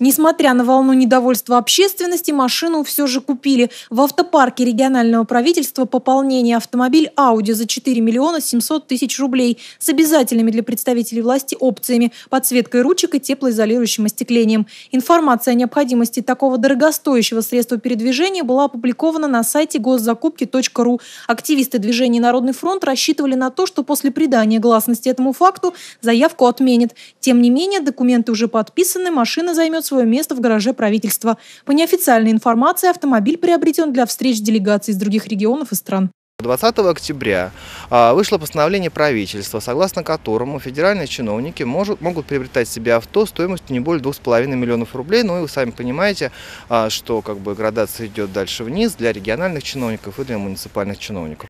Несмотря на волну недовольства общественности, машину все же купили. В автопарке регионального правительства пополнение автомобиль Audi за 4 миллиона 700 тысяч рублей с обязательными для представителей власти опциями, подсветкой ручек и теплоизолирующим остеклением. Информация о необходимости такого дорогостоящего средства передвижения была опубликована на сайте госзакупки.ру. Активисты движения «Народный фронт» рассчитывали на то, что после придания гласности этому факту заявку отменят. Тем не менее, документы уже подписаны, машина займет займет свое место в гараже правительства. По неофициальной информации, автомобиль приобретен для встреч делегаций из других регионов и стран. 20 октября а, вышло постановление правительства, согласно которому федеральные чиновники может, могут приобретать себе авто стоимостью не более 2,5 миллионов рублей. Ну и вы сами понимаете, а, что как бы, градация идет дальше вниз для региональных чиновников и для муниципальных чиновников.